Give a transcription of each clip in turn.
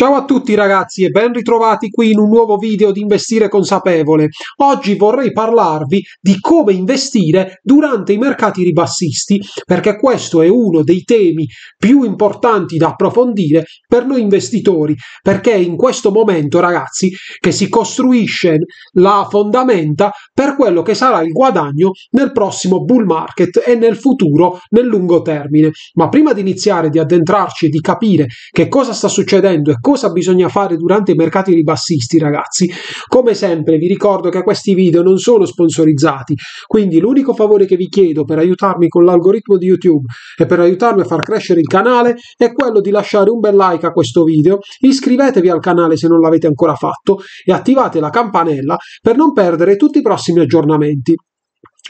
Ciao a tutti ragazzi e ben ritrovati qui in un nuovo video di Investire Consapevole. Oggi vorrei parlarvi di come investire durante i mercati ribassisti perché questo è uno dei temi più importanti da approfondire per noi investitori perché è in questo momento ragazzi che si costruisce la fondamenta per quello che sarà il guadagno nel prossimo bull market e nel futuro nel lungo termine. Ma prima di iniziare di addentrarci e di capire che cosa sta succedendo e come cosa bisogna fare durante i mercati ribassisti, ragazzi. Come sempre vi ricordo che questi video non sono sponsorizzati, quindi l'unico favore che vi chiedo per aiutarmi con l'algoritmo di YouTube e per aiutarmi a far crescere il canale è quello di lasciare un bel like a questo video, iscrivetevi al canale se non l'avete ancora fatto e attivate la campanella per non perdere tutti i prossimi aggiornamenti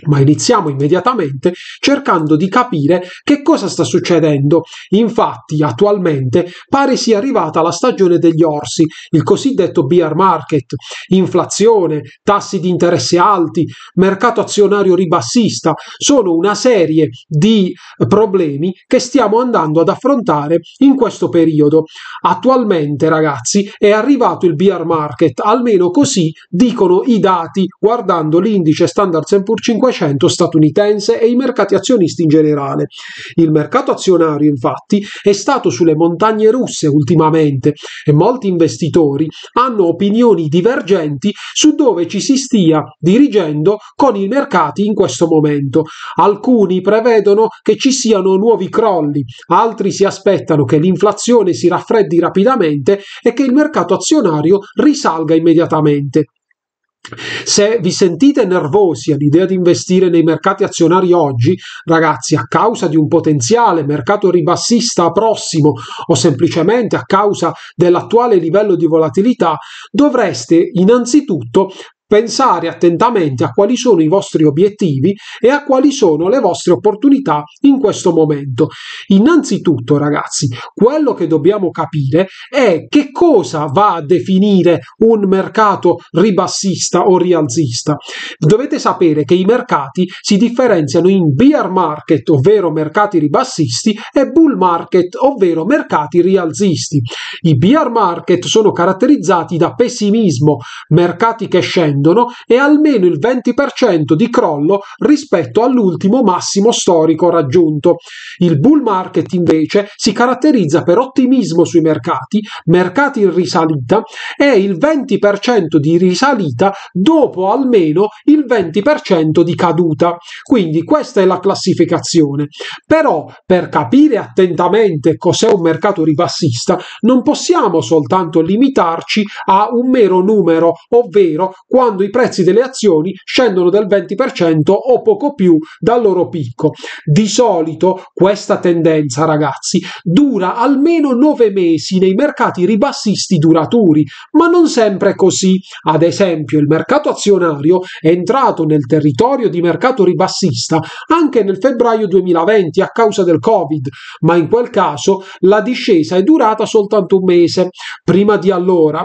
ma iniziamo immediatamente cercando di capire che cosa sta succedendo. Infatti, attualmente pare sia arrivata la stagione degli orsi, il cosiddetto bear market, inflazione, tassi di interesse alti, mercato azionario ribassista, sono una serie di problemi che stiamo andando ad affrontare in questo periodo. Attualmente, ragazzi, è arrivato il bear market, almeno così dicono i dati guardando l'indice Standard Poor's 500 Novecento statunitense e i mercati azionisti in generale. Il mercato azionario, infatti, è stato sulle montagne russe ultimamente e molti investitori hanno opinioni divergenti su dove ci si stia dirigendo con i mercati in questo momento. Alcuni prevedono che ci siano nuovi crolli, altri si aspettano che l'inflazione si raffreddi rapidamente e che il mercato azionario risalga immediatamente. Se vi sentite nervosi all'idea di investire nei mercati azionari oggi, ragazzi, a causa di un potenziale mercato ribassista prossimo o semplicemente a causa dell'attuale livello di volatilità, dovreste innanzitutto Pensare attentamente a quali sono i vostri obiettivi e a quali sono le vostre opportunità in questo momento. Innanzitutto, ragazzi, quello che dobbiamo capire è che cosa va a definire un mercato ribassista o rialzista. Dovete sapere che i mercati si differenziano in bear market, ovvero mercati ribassisti, e bull market, ovvero mercati rialzisti. I bear market sono caratterizzati da pessimismo, mercati che scendono scendono e almeno il 20% di crollo rispetto all'ultimo massimo storico raggiunto. Il bull market invece si caratterizza per ottimismo sui mercati, mercati in risalita e il 20% di risalita dopo almeno il 20% di caduta. Quindi questa è la classificazione. Però per capire attentamente cos'è un mercato ribassista non possiamo soltanto limitarci a un mero numero, ovvero quando quando i prezzi delle azioni scendono del 20% o poco più dal loro picco. Di solito questa tendenza, ragazzi, dura almeno 9 mesi nei mercati ribassisti duraturi, ma non sempre così. Ad esempio, il mercato azionario è entrato nel territorio di mercato ribassista anche nel febbraio 2020 a causa del Covid, ma in quel caso la discesa è durata soltanto un mese. Prima di allora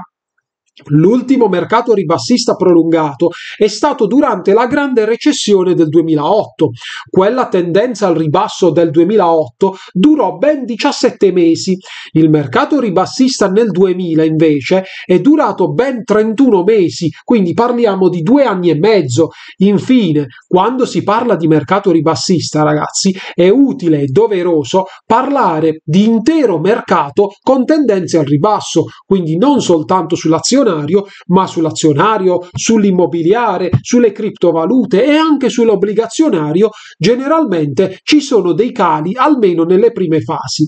L'ultimo mercato ribassista prolungato è stato durante la grande recessione del 2008. Quella tendenza al ribasso del 2008 durò ben 17 mesi. Il mercato ribassista nel 2000 invece è durato ben 31 mesi, quindi parliamo di due anni e mezzo. Infine, quando si parla di mercato ribassista, ragazzi, è utile e doveroso parlare di intero mercato con tendenze al ribasso, quindi non soltanto sull'azione azionario, ma sull'azionario, sull'immobiliare, sulle criptovalute e anche sull'obbligazionario generalmente ci sono dei cali almeno nelle prime fasi.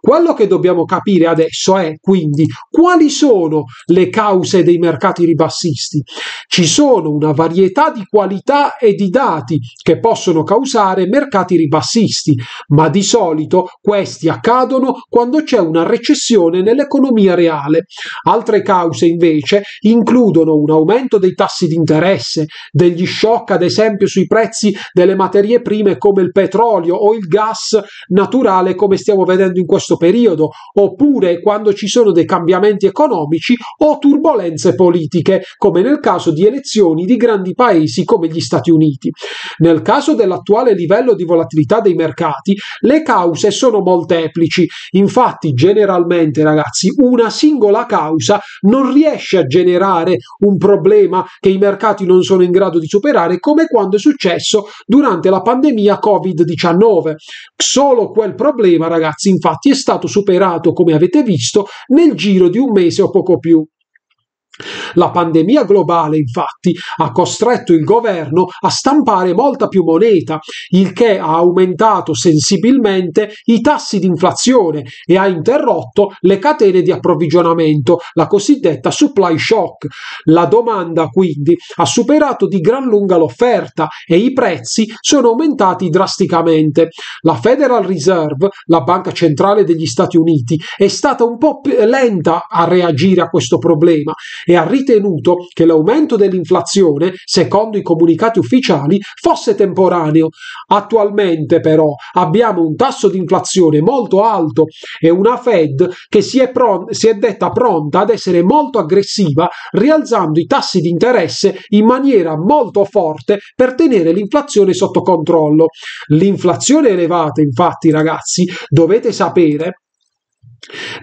Quello che dobbiamo capire adesso è quindi quali sono le cause dei mercati ribassisti. Ci sono una varietà di qualità e di dati che possono causare mercati ribassisti, ma di solito questi accadono quando c'è una recessione nell'economia reale. Altre cause invece invece includono un aumento dei tassi di interesse, degli shock ad esempio sui prezzi delle materie prime come il petrolio o il gas naturale come stiamo vedendo in questo periodo, oppure quando ci sono dei cambiamenti economici o turbulenze politiche come nel caso di elezioni di grandi paesi come gli Stati Uniti. Nel caso dell'attuale livello di volatilità dei mercati, le cause sono molteplici, infatti generalmente ragazzi una singola causa non riesce riesce a generare un problema che i mercati non sono in grado di superare, come quando è successo durante la pandemia Covid-19. Solo quel problema, ragazzi, infatti, è stato superato, come avete visto, nel giro di un mese o poco più. La pandemia globale infatti ha costretto il governo a stampare molta più moneta, il che ha aumentato sensibilmente i tassi di inflazione e ha interrotto le catene di approvvigionamento, la cosiddetta supply shock. La domanda quindi ha superato di gran lunga l'offerta e i prezzi sono aumentati drasticamente. La Federal Reserve, la banca centrale degli Stati Uniti, è stata un po' lenta a reagire a questo problema e ha ritenuto che l'aumento dell'inflazione, secondo i comunicati ufficiali, fosse temporaneo. Attualmente però abbiamo un tasso di inflazione molto alto e una Fed che si è, pro- si è detta pronta ad essere molto aggressiva, rialzando i tassi di interesse in maniera molto forte per tenere l'inflazione sotto controllo. L'inflazione elevata, infatti, ragazzi, dovete sapere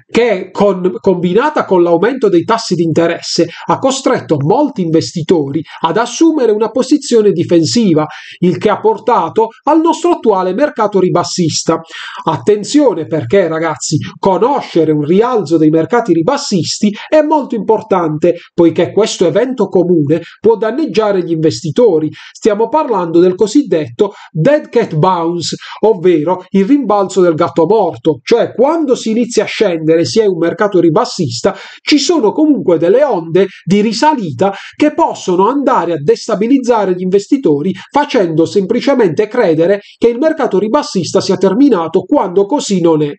che con, combinata con l'aumento dei tassi di interesse ha costretto molti investitori ad assumere una posizione difensiva, il che ha portato al nostro attuale mercato ribassista. Attenzione perché ragazzi, conoscere un rialzo dei mercati ribassisti è molto importante, poiché questo evento comune può danneggiare gli investitori. Stiamo parlando del cosiddetto dead cat bounce, ovvero il rimbalzo del gatto morto, cioè quando si inizia a scendere, si è un mercato ribassista, ci sono comunque delle onde di risalita che possono andare a destabilizzare gli investitori facendo semplicemente credere che il mercato ribassista sia terminato quando così non è.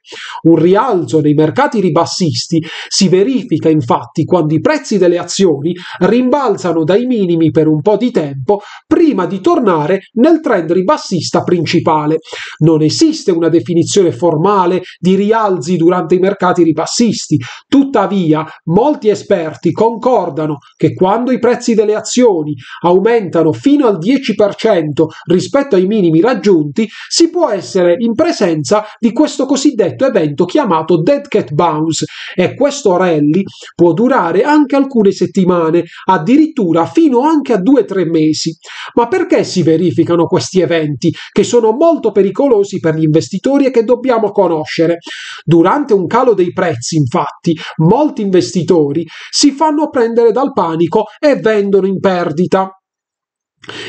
Un rialzo nei mercati ribassisti si verifica infatti quando i prezzi delle azioni rimbalzano dai minimi per un po' di tempo prima di tornare nel trend ribassista principale. Non esiste una definizione formale di rialzi durante i mercati ribassisti. Tuttavia, molti esperti concordano che quando i prezzi delle azioni aumentano fino al 10% rispetto ai minimi raggiunti, si può essere in presenza di questo cosiddetto evento chiamato dead cat bounce e questo rally può durare anche alcune settimane, addirittura fino anche a 2-3 mesi. Ma perché si verificano questi eventi che sono molto pericolosi per gli investitori e che dobbiamo conoscere? Durante un calo dei prezzi, infatti, molti investitori si fanno prendere dal panico e vendono in perdita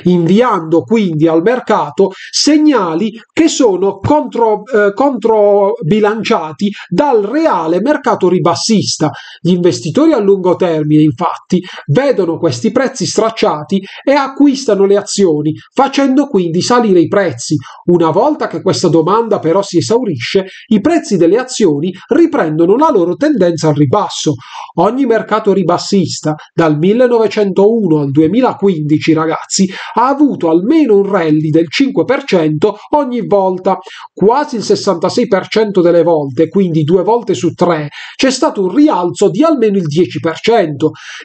inviando quindi al mercato segnali che sono contro, eh, controbilanciati dal reale mercato ribassista. Gli investitori a lungo termine infatti vedono questi prezzi stracciati e acquistano le azioni facendo quindi salire i prezzi. Una volta che questa domanda però si esaurisce i prezzi delle azioni riprendono la loro tendenza al ribasso. Ogni mercato ribassista dal 1901 al 2015 ragazzi mesi ha avuto almeno un rally del 5% ogni volta, quasi il 66% delle volte, quindi due volte su tre, c'è stato un rialzo di almeno il 10%.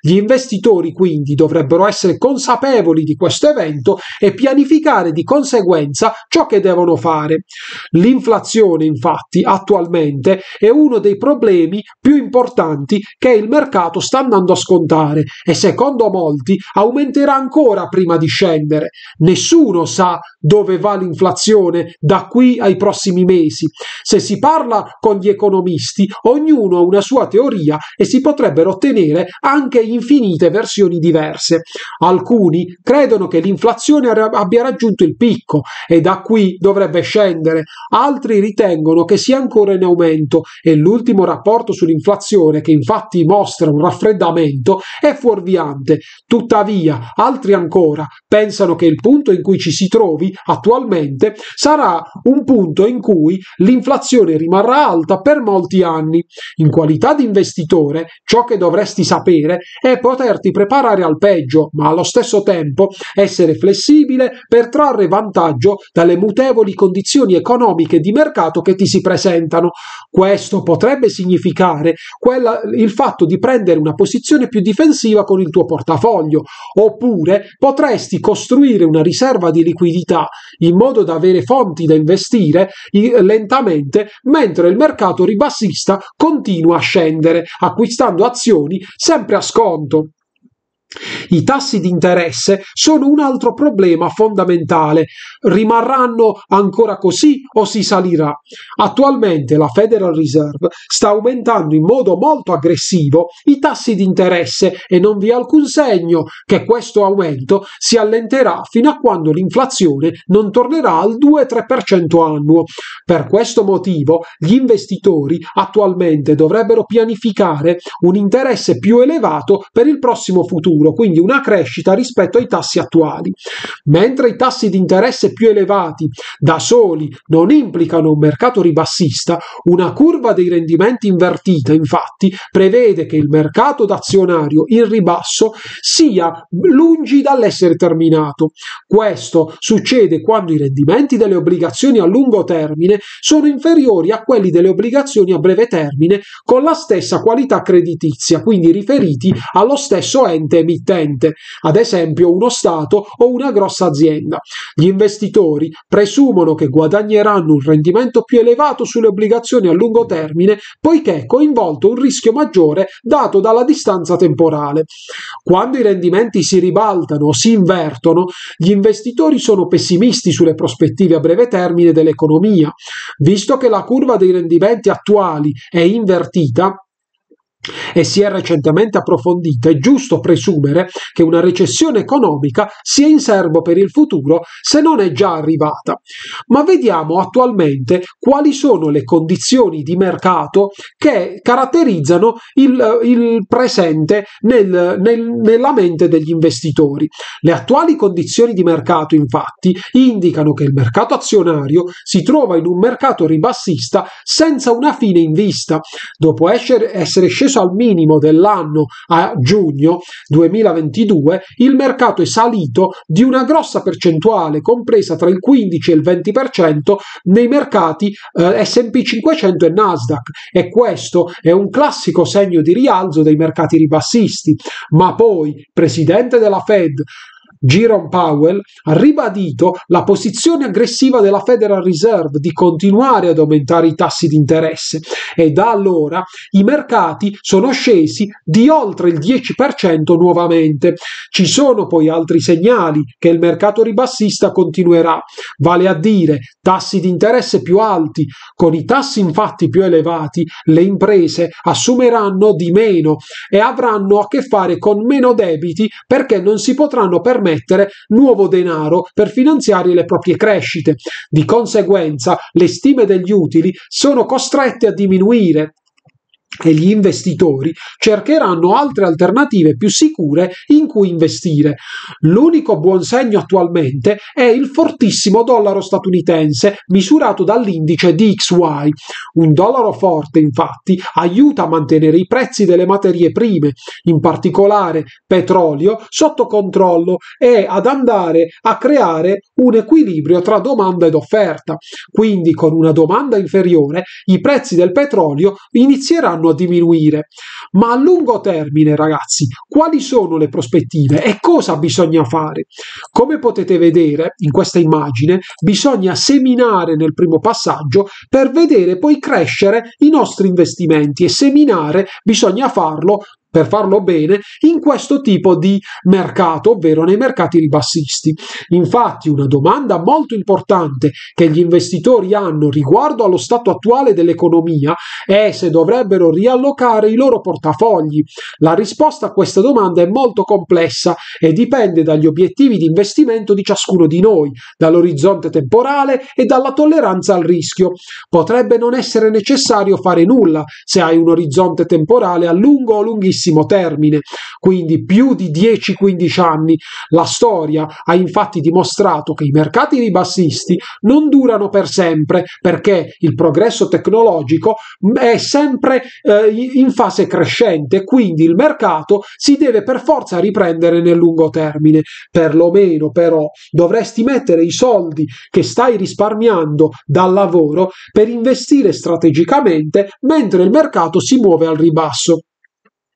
Gli investitori quindi dovrebbero essere consapevoli di questo evento e pianificare di conseguenza ciò che devono fare. L'inflazione infatti attualmente è uno dei problemi più importanti che il mercato sta andando a scontare e secondo molti aumenterà ancora prima di scendere, nessuno sa dove va l'inflazione da qui ai prossimi mesi. Se si parla con gli economisti, ognuno ha una sua teoria e si potrebbero ottenere anche infinite versioni diverse. Alcuni credono che l'inflazione abbia raggiunto il picco e da qui dovrebbe scendere, altri ritengono che sia ancora in aumento e l'ultimo rapporto sull'inflazione, che infatti mostra un raffreddamento, è fuorviante. Tuttavia, altri ancora pensano che il punto in cui ci si trovi attualmente sarà un punto in cui l'inflazione rimarrà alta per molti anni. In qualità di investitore, ciò che dovresti sapere è poterti preparare al peggio, ma allo stesso tempo essere flessibile per trarre vantaggio dalle mutevoli condizioni economiche di mercato che ti si presentano. Questo potrebbe significare quella, il fatto di prendere una posizione più difensiva con il tuo portafoglio, oppure potresti dovresti costruire una riserva di liquidità in modo da avere fonti da investire lentamente, mentre il mercato ribassista continua a scendere, acquistando azioni sempre a sconto. I tassi di interesse sono un altro problema fondamentale. Rimarranno ancora così o si salirà? Attualmente la Federal Reserve sta aumentando in modo molto aggressivo i tassi di interesse e non vi è alcun segno che questo aumento si allenterà fino a quando l'inflazione non tornerà al 2-3% annuo. Per questo motivo gli investitori attualmente dovrebbero pianificare un interesse più elevato per il prossimo futuro futuro, quindi una crescita rispetto ai tassi attuali. Mentre i tassi di interesse più elevati da soli non implicano un mercato ribassista, una curva dei rendimenti invertita infatti prevede che il mercato d'azionario in ribasso sia lungi dall'essere terminato. Questo succede quando i rendimenti delle obbligazioni a lungo termine sono inferiori a quelli delle obbligazioni a breve termine con la stessa qualità creditizia, quindi riferiti allo stesso ente emittente emittente, ad esempio uno Stato o una grossa azienda. Gli investitori presumono che guadagneranno un rendimento più elevato sulle obbligazioni a lungo termine poiché è coinvolto un rischio maggiore dato dalla distanza temporale. Quando i rendimenti si ribaltano o si invertono, gli investitori sono pessimisti sulle prospettive a breve termine dell'economia. Visto che la curva dei rendimenti attuali è invertita, e si è recentemente approfondita, è giusto presumere che una recessione economica sia in serbo per il futuro se non è già arrivata. Ma vediamo attualmente quali sono le condizioni di mercato che caratterizzano il, il presente nel, nel, nella mente degli investitori. Le attuali condizioni di mercato infatti indicano che il mercato azionario si trova in un mercato ribassista senza una fine in vista, dopo essere, essere sceso sceso al minimo dell'anno a giugno 2022, il mercato è salito di una grossa percentuale, compresa tra il 15 e il 20% nei mercati eh, SP 500 e Nasdaq e questo è un classico segno di rialzo dei mercati ribassisti. Ma poi, presidente della Fed, Jerome Powell ha ribadito la posizione aggressiva della Federal Reserve di continuare ad aumentare i tassi di interesse e da allora i mercati sono scesi di oltre il 10% nuovamente. Ci sono poi altri segnali che il mercato ribassista continuerà, vale a dire tassi di interesse più alti. Con i tassi infatti più elevati le imprese assumeranno di meno e avranno a che fare con meno debiti perché non si potranno permettere immettere nuovo denaro per finanziare le proprie crescite. Di conseguenza le stime degli utili sono costrette a diminuire e gli investitori cercheranno altre alternative più sicure in cui investire. L'unico buon segno attualmente è il fortissimo dollaro statunitense misurato dall'indice DXY. Un dollaro forte infatti aiuta a mantenere i prezzi delle materie prime, in particolare petrolio, sotto controllo e ad andare a creare un equilibrio tra domanda ed offerta. Quindi con una domanda inferiore i prezzi del petrolio inizieranno a diminuire. Ma a lungo termine, ragazzi, quali sono le prospettive e cosa bisogna fare? Come potete vedere in questa immagine, bisogna seminare nel primo passaggio per vedere poi crescere i nostri investimenti e seminare bisogna farlo per farlo bene in questo tipo di mercato, ovvero nei mercati ribassisti. Infatti una domanda molto importante che gli investitori hanno riguardo allo stato attuale dell'economia è se dovrebbero riallocare i loro portafogli. La risposta a questa domanda è molto complessa e dipende dagli obiettivi di investimento di ciascuno di noi, dall'orizzonte temporale e dalla tolleranza al rischio. Potrebbe non essere necessario fare nulla se hai un orizzonte temporale a lungo o lunghissimo brevissimo termine, quindi più di 10-15 anni. La storia ha infatti dimostrato che i mercati ribassisti non durano per sempre perché il progresso tecnologico è sempre eh, in fase crescente, quindi il mercato si deve per forza riprendere nel lungo termine. Perlomeno però dovresti mettere i soldi che stai risparmiando dal lavoro per investire strategicamente mentre il mercato si muove al ribasso.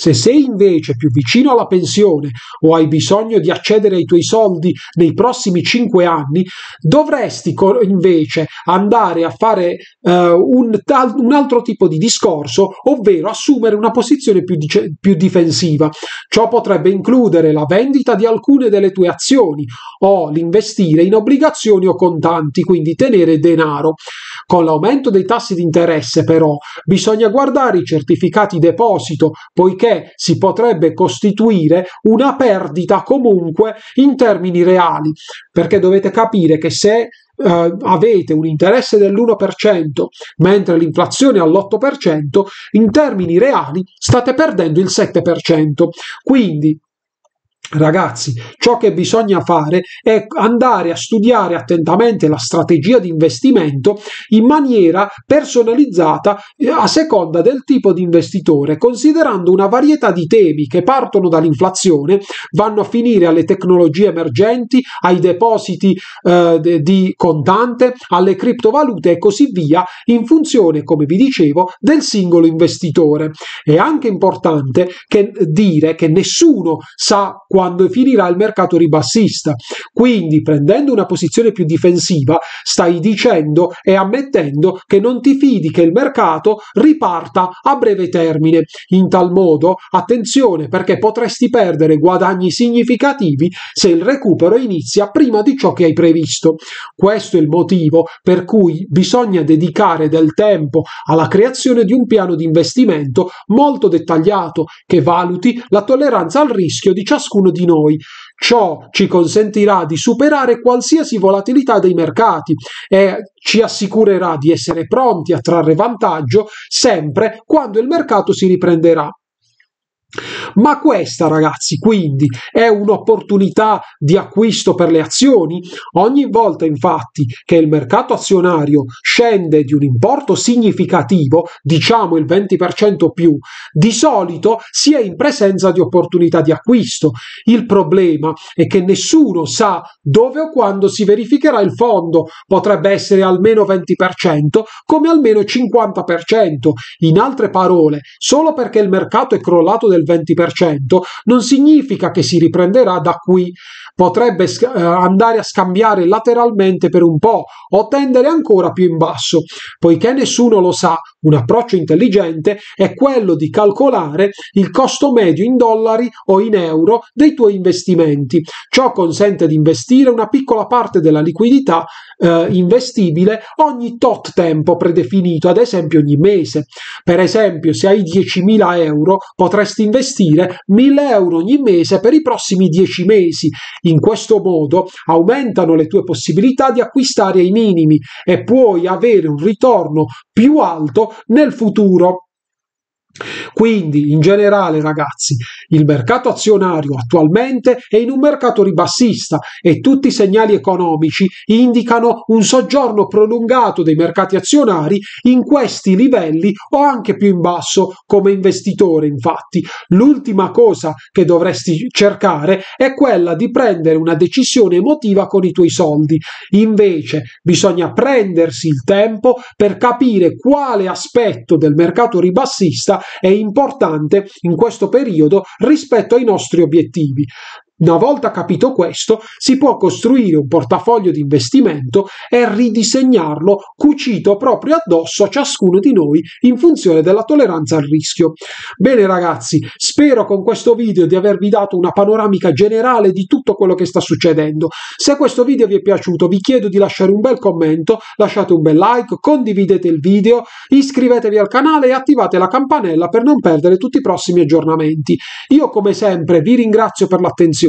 Se sei invece più vicino alla pensione o hai bisogno di accedere ai tuoi soldi nei prossimi 5 anni, dovresti invece andare a fare uh, un, un, altro tipo di discorso, ovvero assumere una posizione più, più difensiva. Ciò potrebbe includere la vendita di alcune delle tue azioni o l'investire in obbligazioni o contanti, quindi tenere denaro. Con l'aumento dei tassi di interesse, però, bisogna guardare i certificati deposito, poiché perché si potrebbe costituire una perdita comunque in termini reali, perché dovete capire che se Uh, avete un interesse dell'1%, mentre l'inflazione è all'8%, in termini reali state perdendo il 7%. Quindi Ragazzi, ciò che bisogna fare è andare a studiare attentamente la strategia di investimento in maniera personalizzata eh, a seconda del tipo di investitore, considerando una varietà di temi che partono dall'inflazione, vanno a finire alle tecnologie emergenti, ai depositi eh, di contante, alle criptovalute e così via, in funzione, come vi dicevo, del singolo investitore. È anche importante che, eh, dire che nessuno sa quale quando finirà il mercato ribassista. Quindi prendendo una posizione più difensiva stai dicendo e ammettendo che non ti fidi che il mercato riparta a breve termine. In tal modo, attenzione perché potresti perdere guadagni significativi se il recupero inizia prima di ciò che hai previsto. Questo è il motivo per cui bisogna dedicare del tempo alla creazione di un piano di investimento molto dettagliato che valuti la tolleranza al rischio di ciascuno ognuno di noi. Ciò ci consentirà di superare qualsiasi volatilità dei mercati e ci assicurerà di essere pronti a trarre vantaggio sempre quando il mercato si riprenderà. Ma questa, ragazzi, quindi è un'opportunità di acquisto per le azioni? Ogni volta, infatti, che il mercato azionario scende di un importo significativo, diciamo il 20% o più, di solito si è in presenza di opportunità di acquisto. Il problema è che nessuno sa dove o quando si verificherà il fondo. Potrebbe essere almeno 20%, come almeno 50%. In altre parole, solo perché il mercato è crollato del del 20%, non significa che si riprenderà da qui, potrebbe eh, andare a scambiare lateralmente per un po' o tendere ancora più in basso, poiché nessuno lo sa, un approccio intelligente è quello di calcolare il costo medio in dollari o in euro dei tuoi investimenti. Ciò consente di investire una piccola parte della liquidità eh, investibile ogni tot tempo predefinito, ad esempio ogni mese. Per esempio, se hai 10.000 euro, potresti investire 1.000 euro ogni mese per i prossimi 10 mesi. In questo modo aumentano le tue possibilità di acquistare ai minimi e puoi avere un ritorno più alto nel futuro quindi, in generale, ragazzi, il mercato azionario attualmente è in un mercato ribassista e tutti i segnali economici indicano un soggiorno prolungato dei mercati azionari in questi livelli o anche più in basso come investitore. Infatti, l'ultima cosa che dovresti cercare è quella di prendere una decisione emotiva con i tuoi soldi. Invece, bisogna prendersi il tempo per capire quale aspetto del mercato ribassista è importante in questo periodo rispetto ai nostri obiettivi. Una volta capito questo, si può costruire un portafoglio di investimento e ridisegnarlo cucito proprio addosso a ciascuno di noi in funzione della tolleranza al rischio. Bene ragazzi, spero con questo video di avervi dato una panoramica generale di tutto quello che sta succedendo. Se questo video vi è piaciuto vi chiedo di lasciare un bel commento, lasciate un bel like, condividete il video, iscrivetevi al canale e attivate la campanella per non perdere tutti i prossimi aggiornamenti. Io come sempre vi ringrazio per l'attenzione